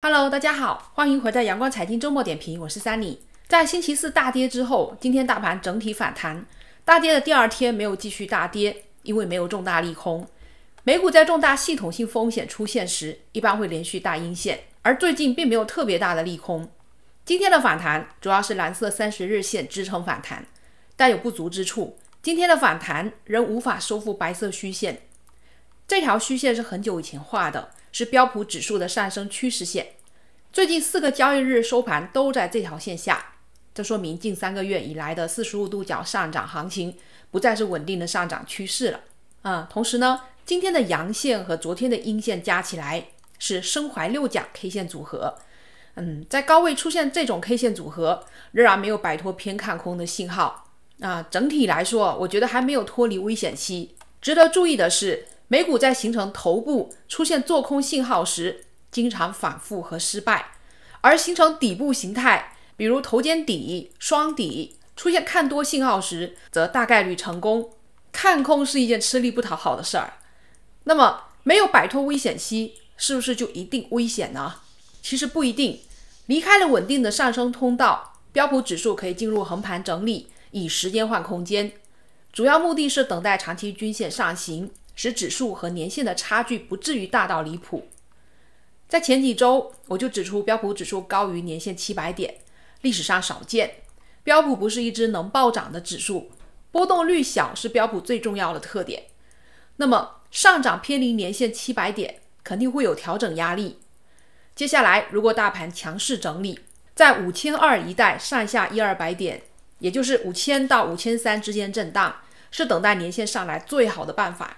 Hello，大家好，欢迎回到阳光财经周末点评，我是三里。在星期四大跌之后，今天大盘整体反弹。大跌的第二天没有继续大跌，因为没有重大利空。美股在重大系统性风险出现时，一般会连续大阴线，而最近并没有特别大的利空。今天的反弹主要是蓝色三十日线支撑反弹，但有不足之处。今天的反弹仍无法收复白色虚线，这条虚线是很久以前画的。是标普指数的上升趋势线，最近四个交易日收盘都在这条线下，这说明近三个月以来的四十五度角上涨行情不再是稳定的上涨趋势了啊。同时呢，今天的阳线和昨天的阴线加起来是身怀六甲 K 线组合，嗯，在高位出现这种 K 线组合，仍然没有摆脱偏看空的信号啊。整体来说，我觉得还没有脱离危险期。值得注意的是。美股在形成头部出现做空信号时，经常反复和失败；而形成底部形态，比如头肩底、双底，出现看多信号时，则大概率成功。看空是一件吃力不讨好的事儿。那么，没有摆脱危险期，是不是就一定危险呢？其实不一定。离开了稳定的上升通道，标普指数可以进入横盘整理，以时间换空间，主要目的是等待长期均线上行。使指数和年线的差距不至于大到离谱。在前几周，我就指出标普指数高于年线七百点，历史上少见。标普不是一只能暴涨的指数，波动率小是标普最重要的特点。那么上涨偏离年线七百点，肯定会有调整压力。接下来，如果大盘强势整理在五千二一带上下一二百点，也就是五千到五千三之间震荡，是等待年线上来最好的办法。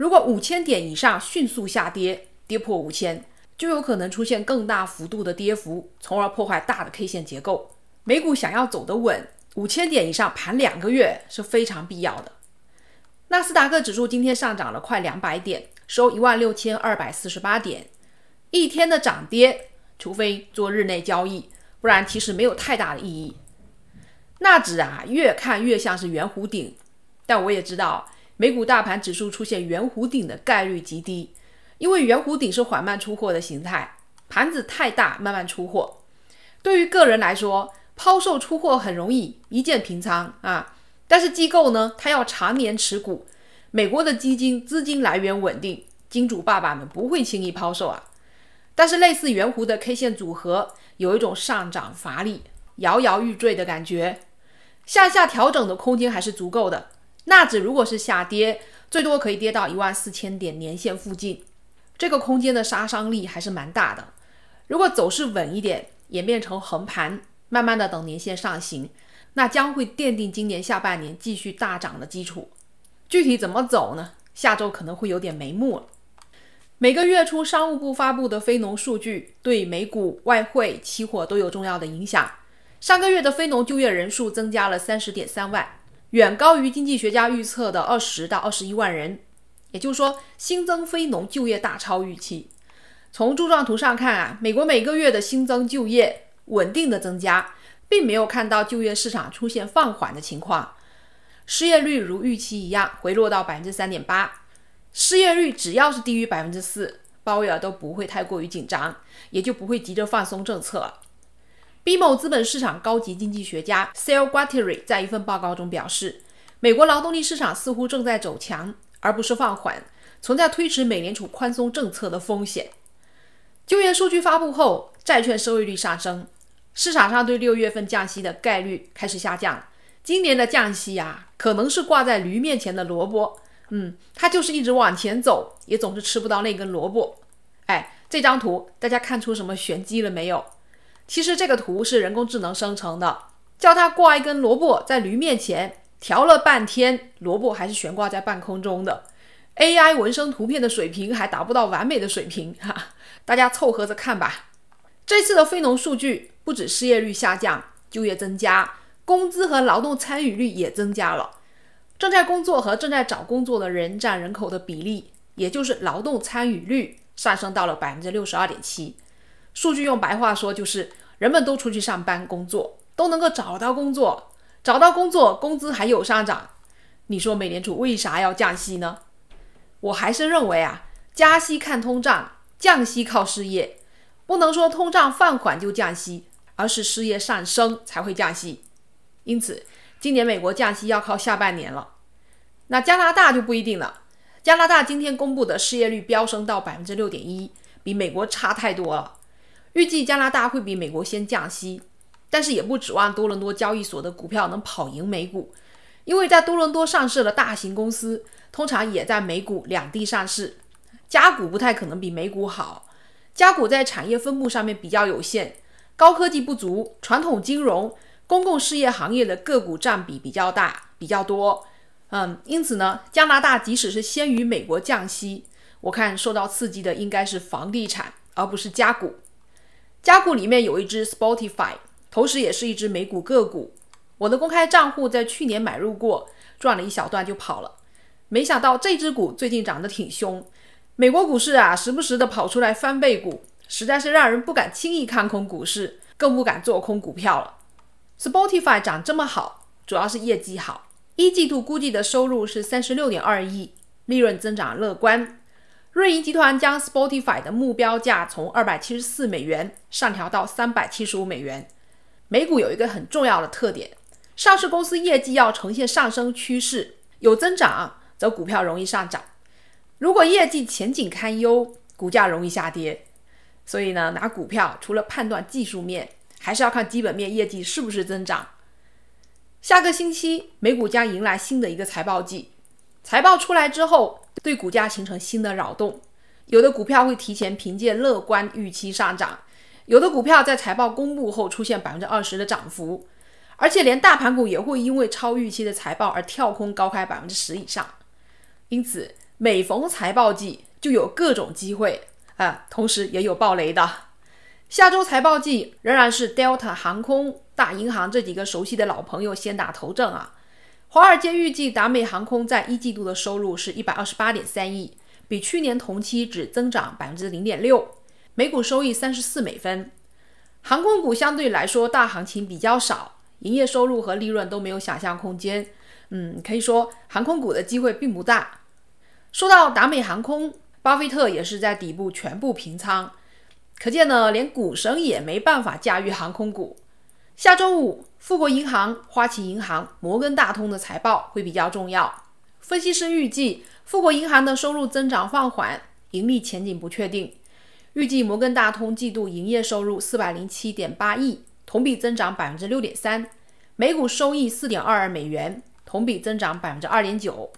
如果五千点以上迅速下跌，跌破五千，就有可能出现更大幅度的跌幅，从而破坏大的 K 线结构。美股想要走得稳，五千点以上盘两个月是非常必要的。纳斯达克指数今天上涨了快两百点，收一万六千二百四十八点。一天的涨跌，除非做日内交易，不然其实没有太大的意义。纳指啊，越看越像是圆弧顶，但我也知道。美股大盘指数出现圆弧顶的概率极低，因为圆弧顶是缓慢出货的形态，盘子太大，慢慢出货。对于个人来说，抛售出货很容易一键平仓啊，但是机构呢，它要常年持股。美国的基金资金来源稳定，金主爸爸们不会轻易抛售啊。但是类似圆弧的 K 线组合，有一种上涨乏力、摇摇欲坠的感觉，下下调整的空间还是足够的。纳指如果是下跌，最多可以跌到一万四千点年线附近，这个空间的杀伤力还是蛮大的。如果走势稳一点，演变成横盘，慢慢的等年线上行，那将会奠定今年下半年继续大涨的基础。具体怎么走呢？下周可能会有点眉目了。每个月初商务部发布的非农数据对美股、外汇、期货都有重要的影响。上个月的非农就业人数增加了三十点三万。远高于经济学家预测的二十到二十一万人，也就是说，新增非农就业大超预期。从柱状图上看啊，美国每个月的新增就业稳定的增加，并没有看到就业市场出现放缓的情况。失业率如预期一样回落到百分之三点八。失业率只要是低于百分之四，鲍威尔都不会太过于紧张，也就不会急着放松政策。m 某资本市场高级经济学家 s a l g u a t i r i 在一份报告中表示，美国劳动力市场似乎正在走强，而不是放缓，存在推迟美联储宽松政策的风险。就业数据发布后，债券收益率上升，市场上对六月份降息的概率开始下降。今年的降息呀，可能是挂在驴面前的萝卜，嗯，它就是一直往前走，也总是吃不到那根萝卜。哎，这张图大家看出什么玄机了没有？其实这个图是人工智能生成的，叫他挂一根萝卜在驴面前调了半天，萝卜还是悬挂在半空中的。AI 纹身图片的水平还达不到完美的水平哈，大家凑合着看吧。这次的非农数据不止失业率下降，就业增加，工资和劳动参与率也增加了。正在工作和正在找工作的人占人口的比例，也就是劳动参与率上升到了百分之六十二点七。数据用白话说就是。人们都出去上班工作，都能够找到工作，找到工作工资还有上涨。你说美联储为啥要降息呢？我还是认为啊，加息看通胀，降息靠失业，不能说通胀放缓就降息，而是失业上升才会降息。因此，今年美国降息要靠下半年了。那加拿大就不一定了。加拿大今天公布的失业率飙升到百分之六点一，比美国差太多了。预计加拿大会比美国先降息，但是也不指望多伦多交易所的股票能跑赢美股，因为在多伦多上市的大型公司通常也在美股两地上市，加股不太可能比美股好。加股在产业分布上面比较有限，高科技不足，传统金融、公共事业行业的个股占比比较大、比较多。嗯，因此呢，加拿大即使是先于美国降息，我看受到刺激的应该是房地产，而不是加股。加股里面有一只 Spotify，同时也是一只美股个股。我的公开账户在去年买入过，赚了一小段就跑了。没想到这只股最近涨得挺凶。美国股市啊，时不时的跑出来翻倍股，实在是让人不敢轻易看空股市，更不敢做空股票了。Spotify 涨这么好，主要是业绩好。一季度估计的收入是三十六点二亿，利润增长乐观。瑞银集团将 Spotify 的目标价从二百七十四美元上调到三百七十五美元。美股有一个很重要的特点：上市公司业绩要呈现上升趋势，有增长则股票容易上涨；如果业绩前景堪忧，股价容易下跌。所以呢，拿股票除了判断技术面，还是要看基本面，业绩是不是增长。下个星期美股将迎来新的一个财报季，财报出来之后。对股价形成新的扰动，有的股票会提前凭借乐观预期上涨，有的股票在财报公布后出现百分之二十的涨幅，而且连大盘股也会因为超预期的财报而跳空高开百分之十以上。因此，每逢财报季就有各种机会啊，同时也有暴雷的。下周财报季仍然是 Delta 航空、大银行这几个熟悉的老朋友先打头阵啊。华尔街预计达美航空在一季度的收入是一百二十八点三亿，比去年同期只增长百分之零点六，每股收益三十四美分。航空股相对来说大行情比较少，营业收入和利润都没有想象空间。嗯，可以说航空股的机会并不大。说到达美航空，巴菲特也是在底部全部平仓，可见呢，连股神也没办法驾驭航空股。下周五。富国银行、花旗银行、摩根大通的财报会比较重要。分析师预计，富国银行的收入增长放缓，盈利前景不确定。预计摩根大通季度营业收入四百零七点八亿，同比增长百分之六点三，每股收益四点二二美元，同比增长百分之二点九。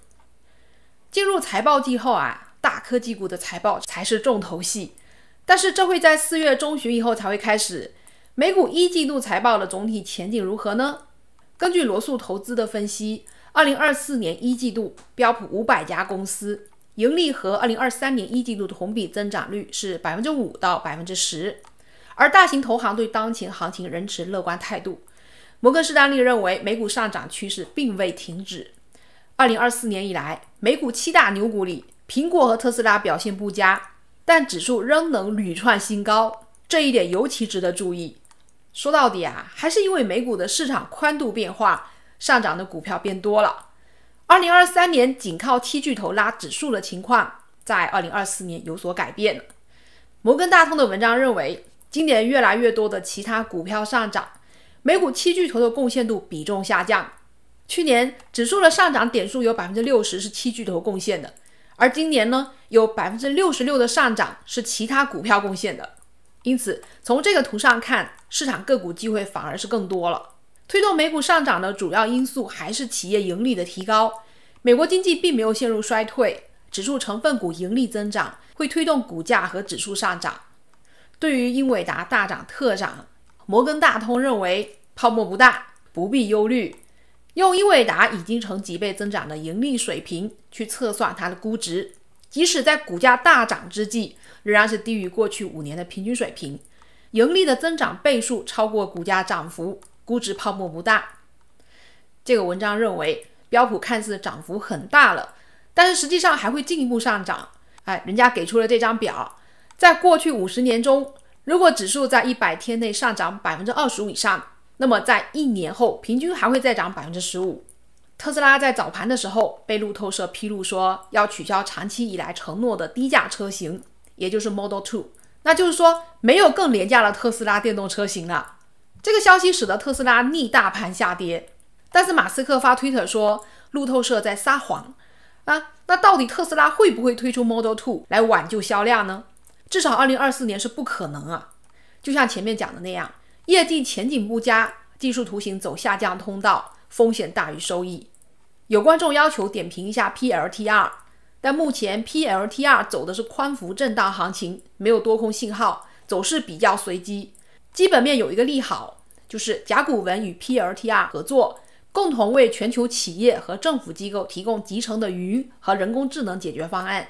进入财报季后啊，大科技股的财报才是重头戏，但是这会在四月中旬以后才会开始。美股一季度财报的总体前景如何呢？根据罗素投资的分析，二零二四年一季度标普五百家公司盈利和二零二三年一季度的同比增长率是百分之五到百分之十。而大型投行对当前行情仍持乐观态度。摩根士丹利认为，美股上涨趋势并未停止。二零二四年以来，美股七大牛股里，苹果和特斯拉表现不佳，但指数仍能屡创新高，这一点尤其值得注意。说到底啊，还是因为美股的市场宽度变化，上涨的股票变多了。2023年仅靠七巨头拉指数的情况，在2024年有所改变了。摩根大通的文章认为，今年越来越多的其他股票上涨，美股七巨头的贡献度比重下降。去年指数的上涨点数有60%是七巨头贡献的，而今年呢，有66%的上涨是其他股票贡献的。因此，从这个图上看，市场个股机会反而是更多了。推动美股上涨的主要因素还是企业盈利的提高。美国经济并没有陷入衰退，指数成分股盈利增长会推动股价和指数上涨。对于英伟达大涨特涨，摩根大通认为泡沫不大，不必忧虑。用英伟达已经成几倍增长的盈利水平去测算它的估值。即使在股价大涨之际，仍然是低于过去五年的平均水平。盈利的增长倍数超过股价涨幅，估值泡沫不大。这个文章认为，标普看似涨幅很大了，但是实际上还会进一步上涨。哎，人家给出了这张表，在过去五十年中，如果指数在一百天内上涨百分之二十五以上，那么在一年后平均还会再涨百分之十五。特斯拉在早盘的时候被路透社披露说要取消长期以来承诺的低价车型，也就是 Model 2，那就是说没有更廉价的特斯拉电动车型了。这个消息使得特斯拉逆大盘下跌，但是马斯克发推特说路透社在撒谎啊！那到底特斯拉会不会推出 Model 2来挽救销量呢？至少二零二四年是不可能啊！就像前面讲的那样，业绩前景不佳，技术图形走下降通道，风险大于收益。有观众要求点评一下 PLTR，但目前 PLTR 走的是宽幅震荡行情，没有多空信号，走势比较随机。基本面有一个利好，就是甲骨文与 PLTR 合作，共同为全球企业和政府机构提供集成的云和人工智能解决方案。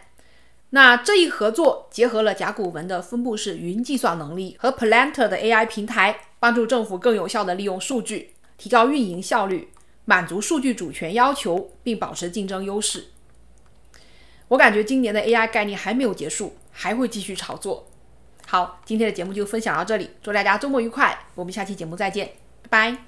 那这一合作结合了甲骨文的分布式云计算能力和 Planter 的 AI 平台，帮助政府更有效地利用数据，提高运营效率。满足数据主权要求，并保持竞争优势。我感觉今年的 AI 概念还没有结束，还会继续炒作。好，今天的节目就分享到这里，祝大家周末愉快，我们下期节目再见，拜拜。